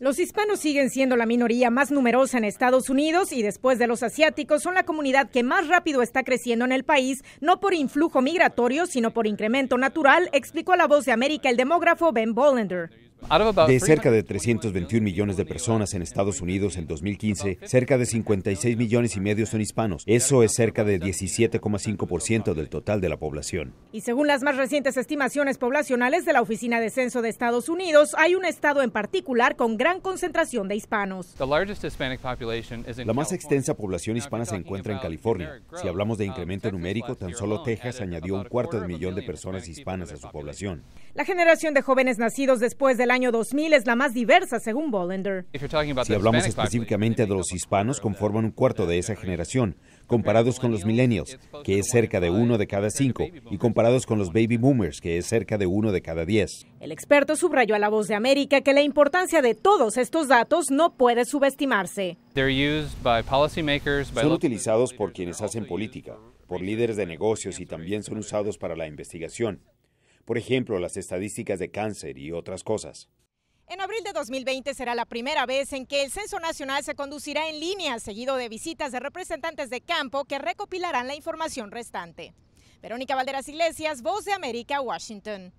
Los hispanos siguen siendo la minoría más numerosa en Estados Unidos y después de los asiáticos son la comunidad que más rápido está creciendo en el país, no por influjo migratorio, sino por incremento natural, explicó a la voz de América el demógrafo Ben Bollender. De cerca de 321 millones de personas en Estados Unidos en 2015, cerca de 56 millones y medio son hispanos. Eso es cerca de 17,5% del total de la población. Y según las más recientes estimaciones poblacionales de la Oficina de Censo de Estados Unidos, hay un estado en particular con gran concentración de hispanos. La más extensa población hispana se encuentra en California. Si hablamos de um, incremento numérico, tan solo Texas añadió un cuarto de millón de personas hispanas a su población. La generación de jóvenes nacidos después de la el año 2000 es la más diversa, según Bollender. Si hablamos específicamente de los hispanos, conforman un cuarto de esa generación, comparados con los millennials, que es cerca de uno de cada cinco, y comparados con los baby boomers, que es cerca de uno de cada diez. El experto subrayó a La Voz de América que la importancia de todos estos datos no puede subestimarse. Son utilizados por quienes hacen política, por líderes de negocios y también son usados para la investigación por ejemplo, las estadísticas de cáncer y otras cosas. En abril de 2020 será la primera vez en que el Censo Nacional se conducirá en línea, seguido de visitas de representantes de campo que recopilarán la información restante. Verónica Valderas Iglesias, Voz de América, Washington.